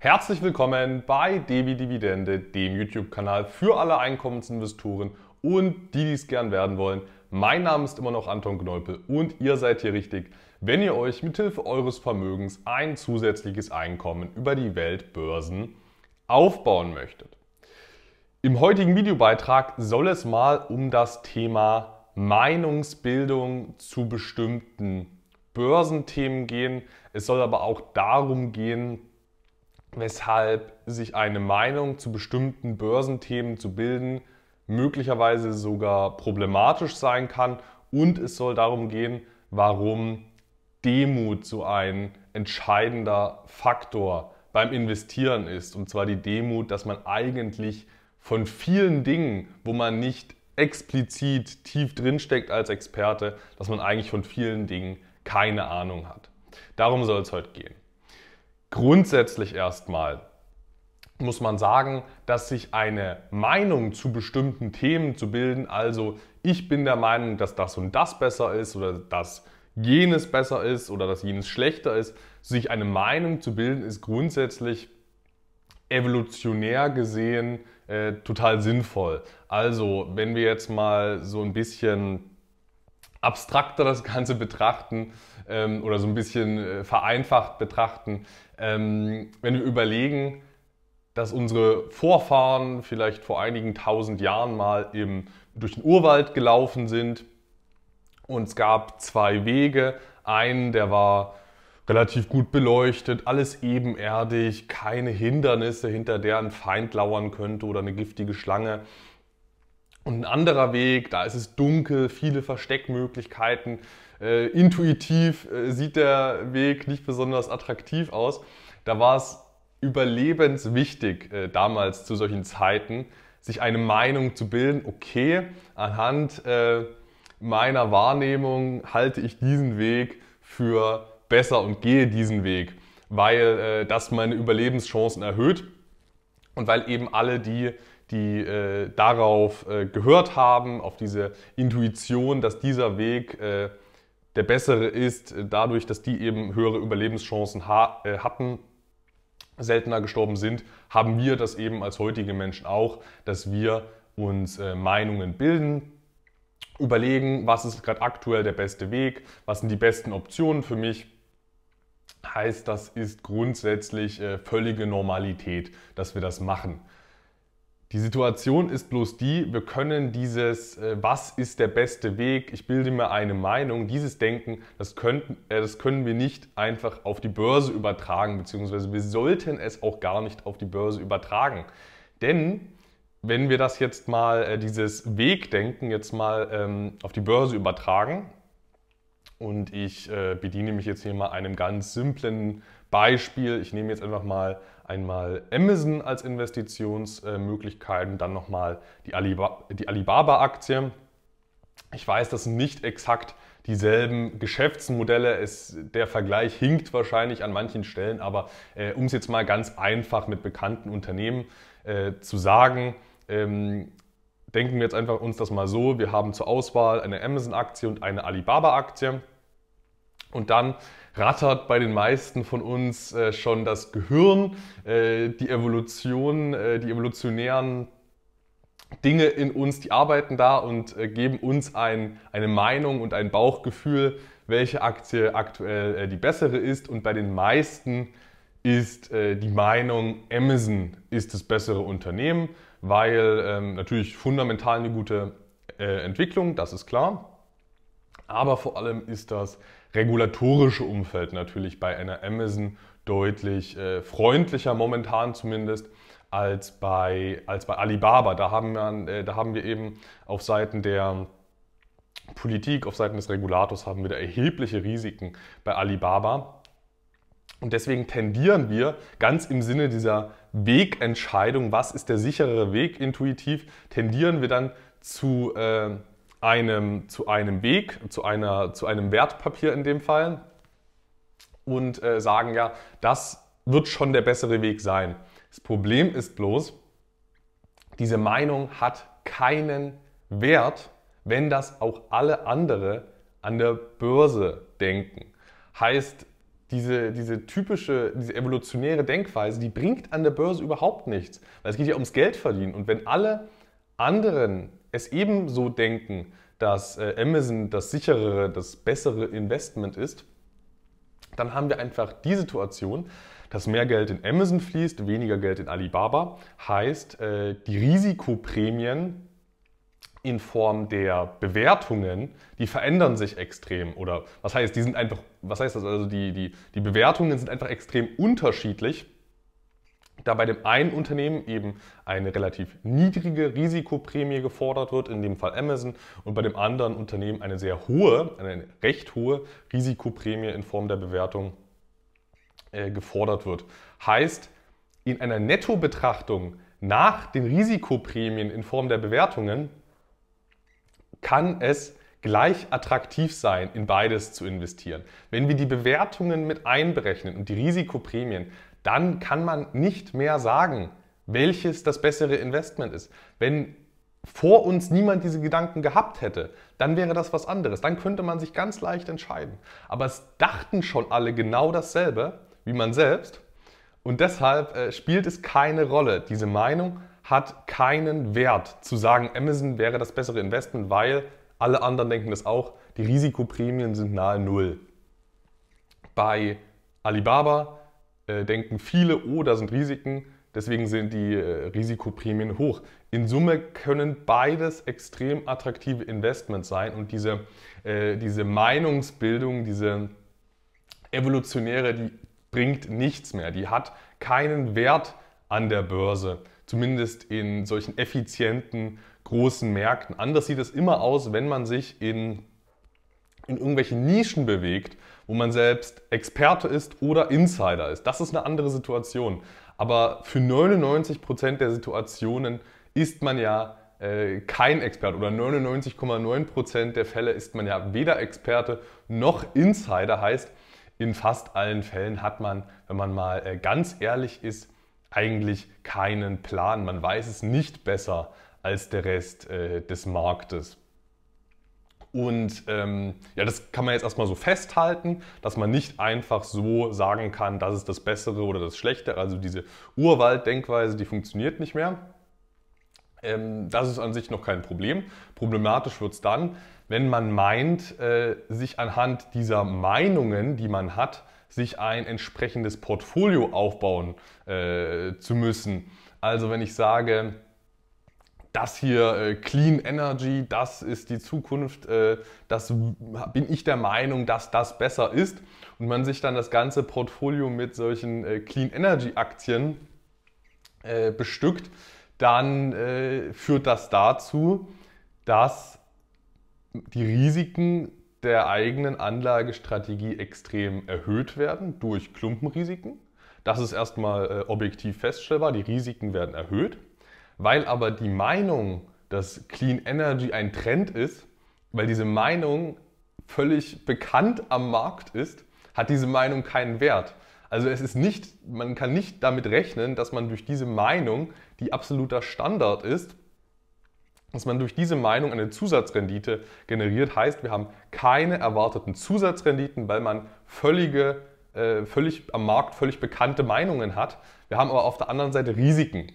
Herzlich willkommen bei Devi Dividende, dem YouTube-Kanal für alle Einkommensinvestoren und die, die es gern werden wollen. Mein Name ist immer noch Anton Knolpe und ihr seid hier richtig, wenn ihr euch mithilfe eures Vermögens ein zusätzliches Einkommen über die Weltbörsen aufbauen möchtet. Im heutigen Videobeitrag soll es mal um das Thema Meinungsbildung zu bestimmten Börsenthemen gehen. Es soll aber auch darum gehen, weshalb sich eine Meinung zu bestimmten Börsenthemen zu bilden möglicherweise sogar problematisch sein kann. Und es soll darum gehen, warum Demut so ein entscheidender Faktor beim Investieren ist. Und zwar die Demut, dass man eigentlich von vielen Dingen, wo man nicht explizit tief drinsteckt als Experte, dass man eigentlich von vielen Dingen keine Ahnung hat. Darum soll es heute gehen. Grundsätzlich erstmal muss man sagen, dass sich eine Meinung zu bestimmten Themen zu bilden, also ich bin der Meinung, dass das und das besser ist oder dass jenes besser ist oder dass jenes schlechter ist, sich eine Meinung zu bilden, ist grundsätzlich evolutionär gesehen äh, total sinnvoll. Also wenn wir jetzt mal so ein bisschen abstrakter das Ganze betrachten ähm, oder so ein bisschen äh, vereinfacht betrachten, ähm, wenn wir überlegen, dass unsere Vorfahren vielleicht vor einigen tausend Jahren mal im, durch den Urwald gelaufen sind und es gab zwei Wege. Einen, der war relativ gut beleuchtet, alles ebenerdig, keine Hindernisse, hinter der ein Feind lauern könnte oder eine giftige Schlange. Und ein anderer Weg, da ist es dunkel, viele Versteckmöglichkeiten. Äh, intuitiv äh, sieht der Weg nicht besonders attraktiv aus. Da war es überlebenswichtig, äh, damals zu solchen Zeiten, sich eine Meinung zu bilden, okay, anhand äh, meiner Wahrnehmung halte ich diesen Weg für besser und gehe diesen Weg, weil äh, das meine Überlebenschancen erhöht und weil eben alle, die die äh, darauf äh, gehört haben, auf diese Intuition, dass dieser Weg äh, der bessere ist, äh, dadurch, dass die eben höhere Überlebenschancen ha äh, hatten, seltener gestorben sind, haben wir das eben als heutige Menschen auch, dass wir uns äh, Meinungen bilden, überlegen, was ist gerade aktuell der beste Weg, was sind die besten Optionen für mich. Heißt, das ist grundsätzlich völlige Normalität, dass wir das machen. Die Situation ist bloß die, wir können dieses, äh, was ist der beste Weg, ich bilde mir eine Meinung, dieses Denken, das, könnten, äh, das können wir nicht einfach auf die Börse übertragen, beziehungsweise wir sollten es auch gar nicht auf die Börse übertragen. Denn wenn wir das jetzt mal, äh, dieses Wegdenken jetzt mal ähm, auf die Börse übertragen, und ich äh, bediene mich jetzt hier mal einem ganz simplen Beispiel, ich nehme jetzt einfach mal einmal Amazon als Investitionsmöglichkeiten, dann nochmal die, Alibaba, die Alibaba-Aktie. Ich weiß, das sind nicht exakt dieselben Geschäftsmodelle. Es, der Vergleich hinkt wahrscheinlich an manchen Stellen, aber äh, um es jetzt mal ganz einfach mit bekannten Unternehmen äh, zu sagen, ähm, denken wir jetzt einfach uns das mal so, wir haben zur Auswahl eine Amazon-Aktie und eine Alibaba-Aktie. Und dann rattert bei den meisten von uns äh, schon das Gehirn, äh, die Evolution, äh, die evolutionären Dinge in uns, die arbeiten da und äh, geben uns ein, eine Meinung und ein Bauchgefühl, welche Aktie aktuell äh, die bessere ist. Und bei den meisten ist äh, die Meinung, Amazon ist das bessere Unternehmen, weil ähm, natürlich fundamental eine gute Entwicklung, das ist klar. Aber vor allem ist das regulatorische Umfeld natürlich bei einer Amazon deutlich äh, freundlicher momentan zumindest als bei, als bei Alibaba. Da haben, wir, äh, da haben wir eben auf Seiten der Politik, auf Seiten des Regulators haben wir da erhebliche Risiken bei Alibaba. Und deswegen tendieren wir ganz im Sinne dieser Wegentscheidung, was ist der sichere Weg intuitiv, tendieren wir dann zu äh, einem, zu einem Weg, zu, einer, zu einem Wertpapier in dem Fall und äh, sagen, ja, das wird schon der bessere Weg sein. Das Problem ist bloß, diese Meinung hat keinen Wert, wenn das auch alle andere an der Börse denken. Heißt, diese, diese typische, diese evolutionäre Denkweise, die bringt an der Börse überhaupt nichts. Weil es geht ja ums Geldverdienen. Und wenn alle anderen es ebenso denken, dass äh, Amazon das sicherere, das bessere Investment ist, dann haben wir einfach die Situation, dass mehr Geld in Amazon fließt, weniger Geld in Alibaba. Heißt, äh, die Risikoprämien in Form der Bewertungen, die verändern sich extrem. Oder was heißt, die sind einfach, was heißt das? Also die, die, die Bewertungen sind einfach extrem unterschiedlich da bei dem einen Unternehmen eben eine relativ niedrige Risikoprämie gefordert wird, in dem Fall Amazon, und bei dem anderen Unternehmen eine sehr hohe, eine recht hohe Risikoprämie in Form der Bewertung äh, gefordert wird. Heißt, in einer Nettobetrachtung nach den Risikoprämien in Form der Bewertungen kann es gleich attraktiv sein, in beides zu investieren. Wenn wir die Bewertungen mit einberechnen und die Risikoprämien, dann kann man nicht mehr sagen, welches das bessere Investment ist. Wenn vor uns niemand diese Gedanken gehabt hätte, dann wäre das was anderes. Dann könnte man sich ganz leicht entscheiden. Aber es dachten schon alle genau dasselbe wie man selbst. Und deshalb äh, spielt es keine Rolle. Diese Meinung hat keinen Wert. Zu sagen, Amazon wäre das bessere Investment, weil alle anderen denken das auch. Die Risikoprämien sind nahe Null. Bei Alibaba äh, denken viele, oh, da sind Risiken, deswegen sind die äh, Risikoprämien hoch. In Summe können beides extrem attraktive Investments sein und diese, äh, diese Meinungsbildung, diese evolutionäre, die bringt nichts mehr. Die hat keinen Wert an der Börse, zumindest in solchen effizienten, großen Märkten. Anders sieht es immer aus, wenn man sich in in irgendwelche Nischen bewegt, wo man selbst Experte ist oder Insider ist. Das ist eine andere Situation. Aber für 99% Prozent der Situationen ist man ja äh, kein Experte oder 99,9% Prozent der Fälle ist man ja weder Experte noch Insider. Heißt, in fast allen Fällen hat man, wenn man mal äh, ganz ehrlich ist, eigentlich keinen Plan. Man weiß es nicht besser als der Rest äh, des Marktes. Und ähm, ja, das kann man jetzt erstmal so festhalten, dass man nicht einfach so sagen kann, das ist das Bessere oder das Schlechtere. Also diese Urwald-Denkweise, die funktioniert nicht mehr. Ähm, das ist an sich noch kein Problem. Problematisch wird es dann, wenn man meint, äh, sich anhand dieser Meinungen, die man hat, sich ein entsprechendes Portfolio aufbauen äh, zu müssen. Also wenn ich sage, das hier äh, Clean Energy, das ist die Zukunft, äh, das bin ich der Meinung, dass das besser ist und man sich dann das ganze Portfolio mit solchen äh, Clean Energy Aktien äh, bestückt, dann äh, führt das dazu, dass die Risiken der eigenen Anlagestrategie extrem erhöht werden durch Klumpenrisiken. Das ist erstmal äh, objektiv feststellbar, die Risiken werden erhöht. Weil aber die Meinung, dass Clean Energy ein Trend ist, weil diese Meinung völlig bekannt am Markt ist, hat diese Meinung keinen Wert. Also es ist nicht, man kann nicht damit rechnen, dass man durch diese Meinung, die absoluter Standard ist, dass man durch diese Meinung eine Zusatzrendite generiert. Heißt, wir haben keine erwarteten Zusatzrenditen, weil man völlige, äh, völlig am Markt völlig bekannte Meinungen hat. Wir haben aber auf der anderen Seite Risiken.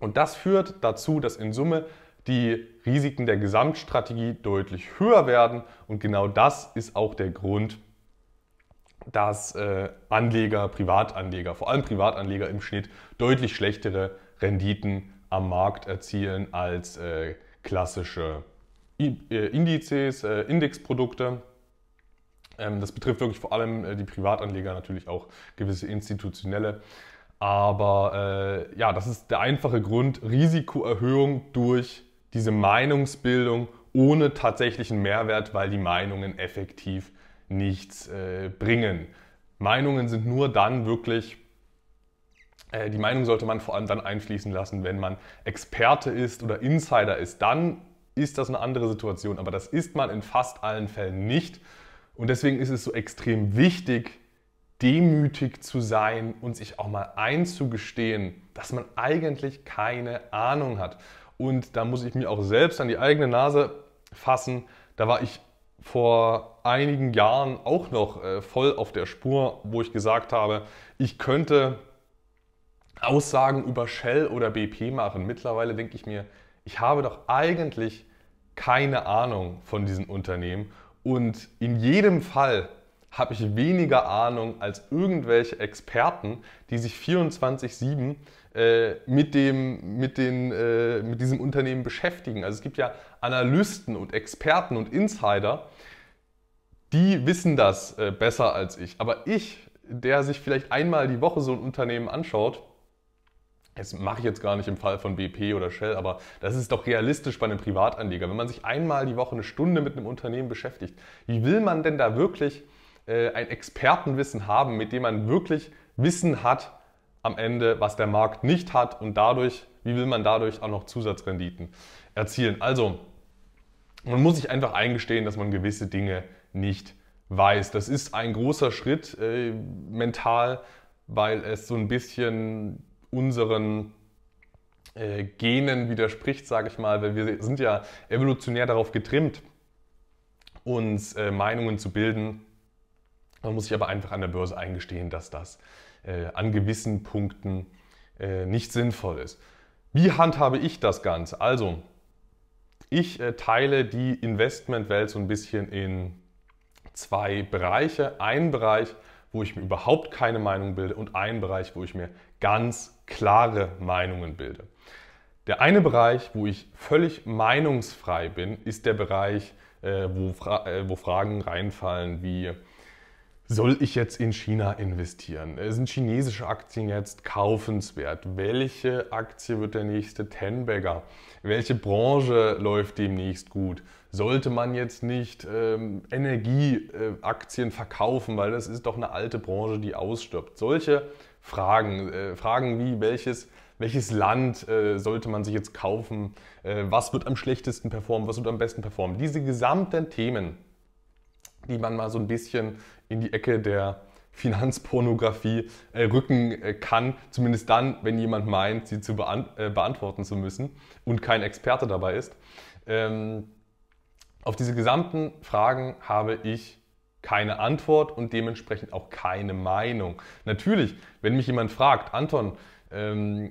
Und das führt dazu, dass in Summe die Risiken der Gesamtstrategie deutlich höher werden. Und genau das ist auch der Grund, dass äh, Anleger, Privatanleger, vor allem Privatanleger im Schnitt deutlich schlechtere Renditen am Markt erzielen als äh, klassische äh, Indizes, Indexprodukte. Ähm, das betrifft wirklich vor allem die Privatanleger, natürlich auch gewisse institutionelle aber äh, ja, das ist der einfache Grund, Risikoerhöhung durch diese Meinungsbildung ohne tatsächlichen Mehrwert, weil die Meinungen effektiv nichts äh, bringen. Meinungen sind nur dann wirklich, äh, die Meinung sollte man vor allem dann einfließen lassen, wenn man Experte ist oder Insider ist. Dann ist das eine andere Situation, aber das ist man in fast allen Fällen nicht. Und deswegen ist es so extrem wichtig, demütig zu sein und sich auch mal einzugestehen, dass man eigentlich keine Ahnung hat. Und da muss ich mich auch selbst an die eigene Nase fassen. Da war ich vor einigen Jahren auch noch äh, voll auf der Spur, wo ich gesagt habe, ich könnte Aussagen über Shell oder BP machen. Mittlerweile denke ich mir, ich habe doch eigentlich keine Ahnung von diesen Unternehmen. Und in jedem Fall habe ich weniger Ahnung als irgendwelche Experten, die sich 24-7 äh, mit, mit, äh, mit diesem Unternehmen beschäftigen. Also es gibt ja Analysten und Experten und Insider, die wissen das äh, besser als ich. Aber ich, der sich vielleicht einmal die Woche so ein Unternehmen anschaut, das mache ich jetzt gar nicht im Fall von BP oder Shell, aber das ist doch realistisch bei einem Privatanleger. Wenn man sich einmal die Woche eine Stunde mit einem Unternehmen beschäftigt, wie will man denn da wirklich äh, ein Expertenwissen haben, mit dem man wirklich Wissen hat am Ende, was der Markt nicht hat und dadurch, wie will man dadurch auch noch Zusatzrenditen erzielen. Also, man muss sich einfach eingestehen, dass man gewisse Dinge nicht weiß. Das ist ein großer Schritt äh, mental, weil es so ein bisschen unseren äh, Genen widerspricht, sage ich mal, weil wir sind ja evolutionär darauf getrimmt, uns äh, Meinungen zu bilden, man muss sich aber einfach an der Börse eingestehen, dass das äh, an gewissen Punkten äh, nicht sinnvoll ist. Wie handhabe ich das Ganze? Also, ich äh, teile die Investmentwelt so ein bisschen in zwei Bereiche. Einen Bereich, wo ich mir überhaupt keine Meinung bilde und einen Bereich, wo ich mir ganz klare Meinungen bilde. Der eine Bereich, wo ich völlig meinungsfrei bin, ist der Bereich, äh, wo, Fra äh, wo Fragen reinfallen wie soll ich jetzt in China investieren? Sind chinesische Aktien jetzt kaufenswert? Welche Aktie wird der nächste Tenbagger? Welche Branche läuft demnächst gut? Sollte man jetzt nicht ähm, Energieaktien äh, verkaufen, weil das ist doch eine alte Branche, die ausstirbt? Solche Fragen, äh, Fragen wie welches welches Land äh, sollte man sich jetzt kaufen, äh, was wird am schlechtesten performen, was wird am besten performen. Diese gesamten Themen die man mal so ein bisschen in die Ecke der Finanzpornografie äh, rücken äh, kann, zumindest dann, wenn jemand meint, sie zu beant äh, beantworten zu müssen und kein Experte dabei ist. Ähm, auf diese gesamten Fragen habe ich keine Antwort und dementsprechend auch keine Meinung. Natürlich, wenn mich jemand fragt, Anton, ähm,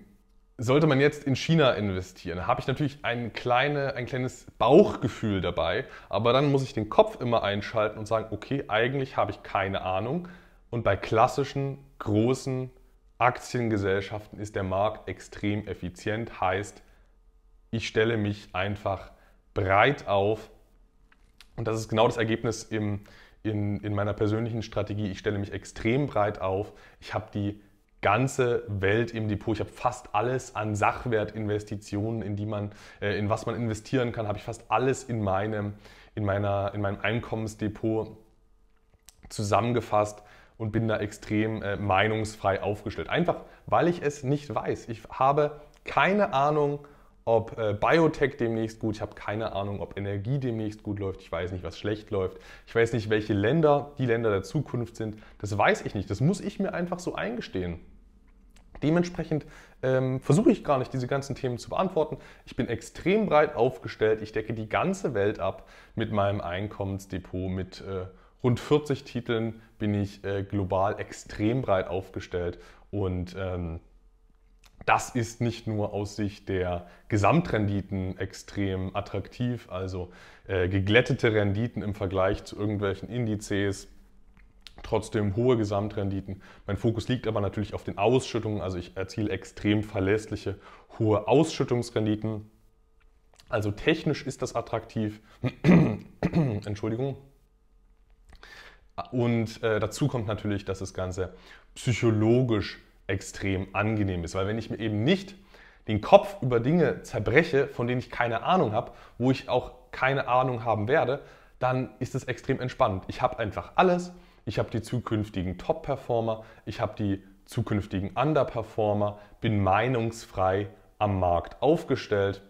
sollte man jetzt in China investieren, habe ich natürlich ein, kleine, ein kleines Bauchgefühl dabei, aber dann muss ich den Kopf immer einschalten und sagen, okay, eigentlich habe ich keine Ahnung. Und bei klassischen, großen Aktiengesellschaften ist der Markt extrem effizient, heißt, ich stelle mich einfach breit auf. Und das ist genau das Ergebnis im, in, in meiner persönlichen Strategie. Ich stelle mich extrem breit auf. Ich habe die ganze Welt im Depot. Ich habe fast alles an Sachwertinvestitionen, in die man, äh, in was man investieren kann, habe ich fast alles in meinem, in meiner, in meinem Einkommensdepot zusammengefasst und bin da extrem äh, meinungsfrei aufgestellt. Einfach, weil ich es nicht weiß. Ich habe keine Ahnung, ob äh, Biotech demnächst gut, ich habe keine Ahnung, ob Energie demnächst gut läuft, ich weiß nicht, was schlecht läuft, ich weiß nicht, welche Länder die Länder der Zukunft sind, das weiß ich nicht, das muss ich mir einfach so eingestehen. Dementsprechend ähm, versuche ich gar nicht, diese ganzen Themen zu beantworten. Ich bin extrem breit aufgestellt. Ich decke die ganze Welt ab mit meinem Einkommensdepot. Mit äh, rund 40 Titeln bin ich äh, global extrem breit aufgestellt. Und ähm, das ist nicht nur aus Sicht der Gesamtrenditen extrem attraktiv, also äh, geglättete Renditen im Vergleich zu irgendwelchen Indizes trotzdem hohe Gesamtrenditen. Mein Fokus liegt aber natürlich auf den Ausschüttungen, also ich erziele extrem verlässliche, hohe Ausschüttungsrenditen. Also technisch ist das attraktiv. Entschuldigung. Und äh, dazu kommt natürlich, dass das Ganze psychologisch extrem angenehm ist, weil wenn ich mir eben nicht den Kopf über Dinge zerbreche, von denen ich keine Ahnung habe, wo ich auch keine Ahnung haben werde, dann ist es extrem entspannt. Ich habe einfach alles, ich habe die zukünftigen Top-Performer, ich habe die zukünftigen Underperformer, bin meinungsfrei am Markt aufgestellt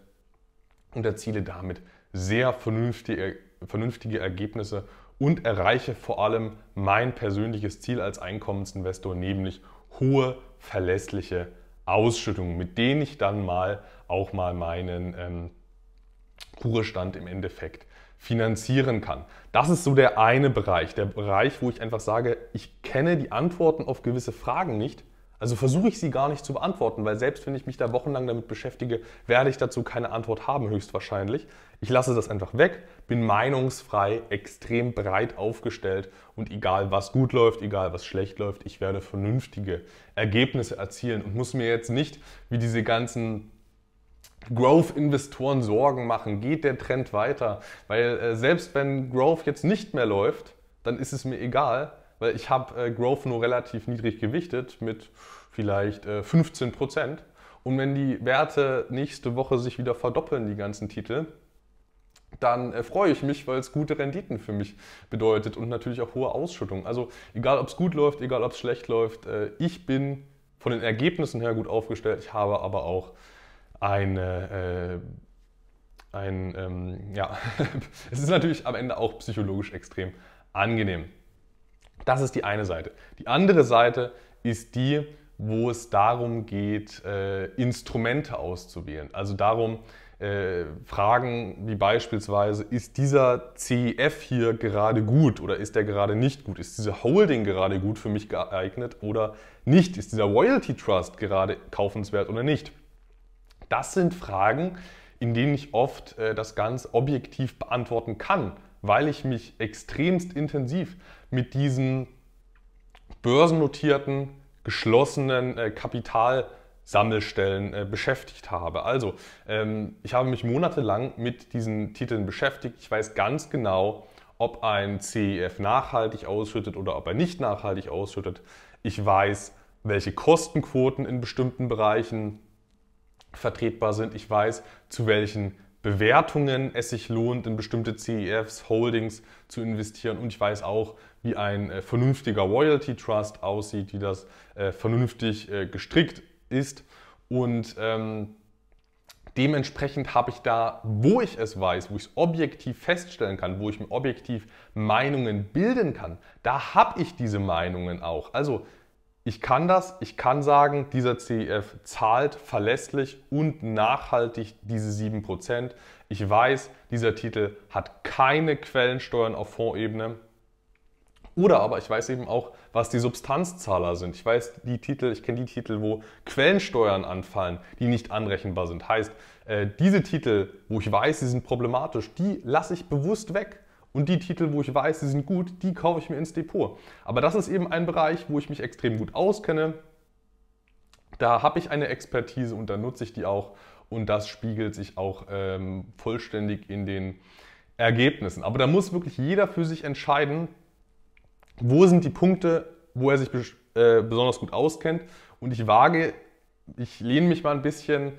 und erziele damit sehr vernünftige, vernünftige Ergebnisse und erreiche vor allem mein persönliches Ziel als Einkommensinvestor, nämlich hohe, verlässliche Ausschüttungen, mit denen ich dann mal auch mal meinen ähm, Ruhestand im Endeffekt finanzieren kann. Das ist so der eine Bereich, der Bereich, wo ich einfach sage, ich kenne die Antworten auf gewisse Fragen nicht, also versuche ich sie gar nicht zu beantworten, weil selbst wenn ich mich da wochenlang damit beschäftige, werde ich dazu keine Antwort haben, höchstwahrscheinlich. Ich lasse das einfach weg, bin meinungsfrei, extrem breit aufgestellt und egal was gut läuft, egal was schlecht läuft, ich werde vernünftige Ergebnisse erzielen und muss mir jetzt nicht wie diese ganzen Growth-Investoren Sorgen machen, geht der Trend weiter? Weil äh, selbst wenn Growth jetzt nicht mehr läuft, dann ist es mir egal, weil ich habe äh, Growth nur relativ niedrig gewichtet mit vielleicht äh, 15 Prozent. Und wenn die Werte nächste Woche sich wieder verdoppeln, die ganzen Titel, dann äh, freue ich mich, weil es gute Renditen für mich bedeutet und natürlich auch hohe Ausschüttung. Also egal, ob es gut läuft, egal, ob es schlecht läuft, äh, ich bin von den Ergebnissen her gut aufgestellt. Ich habe aber auch eine äh, ein, ähm, ja, es ist natürlich am Ende auch psychologisch extrem angenehm. Das ist die eine Seite. Die andere Seite ist die, wo es darum geht, äh, Instrumente auszuwählen. Also darum, äh, Fragen wie beispielsweise, ist dieser CEF hier gerade gut oder ist der gerade nicht gut? Ist diese Holding gerade gut für mich geeignet oder nicht? Ist dieser Royalty Trust gerade kaufenswert oder nicht? Das sind Fragen, in denen ich oft äh, das ganz objektiv beantworten kann, weil ich mich extremst intensiv mit diesen börsennotierten, geschlossenen äh, Kapitalsammelstellen äh, beschäftigt habe. Also, ähm, ich habe mich monatelang mit diesen Titeln beschäftigt. Ich weiß ganz genau, ob ein CEF nachhaltig ausschüttet oder ob er nicht nachhaltig ausschüttet. Ich weiß, welche Kostenquoten in bestimmten Bereichen vertretbar sind. Ich weiß, zu welchen Bewertungen es sich lohnt, in bestimmte CEFs, Holdings zu investieren. Und ich weiß auch, wie ein äh, vernünftiger Royalty Trust aussieht, wie das äh, vernünftig äh, gestrickt ist. Und ähm, dementsprechend habe ich da, wo ich es weiß, wo ich es objektiv feststellen kann, wo ich mir objektiv Meinungen bilden kann, da habe ich diese Meinungen auch. Also ich kann das, ich kann sagen, dieser CEF zahlt verlässlich und nachhaltig diese 7%. Ich weiß, dieser Titel hat keine Quellensteuern auf Fondsebene. Oder aber ich weiß eben auch, was die Substanzzahler sind. Ich weiß die Titel, ich kenne die Titel, wo Quellensteuern anfallen, die nicht anrechenbar sind. Heißt, äh, diese Titel, wo ich weiß, sie sind problematisch, die lasse ich bewusst weg. Und die Titel, wo ich weiß, sie sind gut, die kaufe ich mir ins Depot. Aber das ist eben ein Bereich, wo ich mich extrem gut auskenne. Da habe ich eine Expertise und da nutze ich die auch. Und das spiegelt sich auch ähm, vollständig in den Ergebnissen. Aber da muss wirklich jeder für sich entscheiden, wo sind die Punkte, wo er sich äh, besonders gut auskennt. Und ich wage, ich lehne mich mal ein bisschen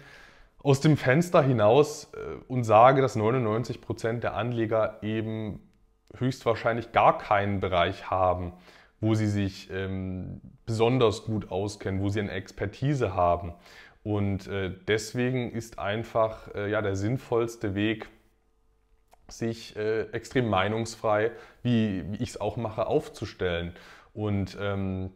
aus dem Fenster hinaus äh, und sage, dass 99% Prozent der Anleger eben höchstwahrscheinlich gar keinen Bereich haben, wo sie sich ähm, besonders gut auskennen, wo sie eine Expertise haben. Und äh, deswegen ist einfach äh, ja, der sinnvollste Weg, sich äh, extrem meinungsfrei, wie, wie ich es auch mache, aufzustellen. Und ähm,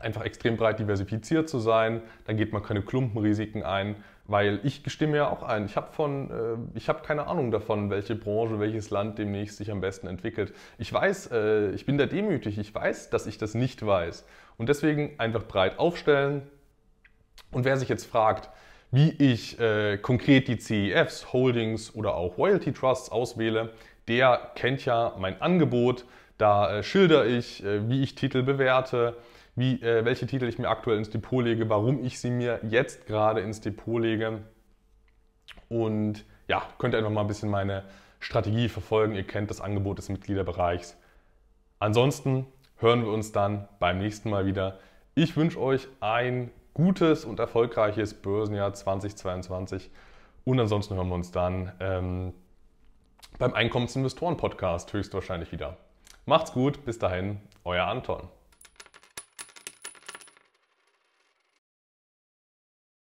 einfach extrem breit diversifiziert zu sein. Dann geht man keine Klumpenrisiken ein, weil ich stimme ja auch ein. Ich habe von, äh, ich habe keine Ahnung davon, welche Branche, welches Land demnächst sich am besten entwickelt. Ich weiß, äh, ich bin da demütig. Ich weiß, dass ich das nicht weiß und deswegen einfach breit aufstellen. Und wer sich jetzt fragt, wie ich äh, konkret die CEFs, Holdings oder auch Royalty Trusts auswähle, der kennt ja mein Angebot. Da äh, schilder ich, äh, wie ich Titel bewerte, wie, äh, welche Titel ich mir aktuell ins Depot lege, warum ich sie mir jetzt gerade ins Depot lege. Und ja, könnt ihr einfach mal ein bisschen meine Strategie verfolgen. Ihr kennt das Angebot des Mitgliederbereichs. Ansonsten hören wir uns dann beim nächsten Mal wieder. Ich wünsche euch ein gutes und erfolgreiches Börsenjahr 2022. Und ansonsten hören wir uns dann ähm, beim Einkommensinvestoren-Podcast höchstwahrscheinlich wieder. Macht's gut, bis dahin, euer Anton.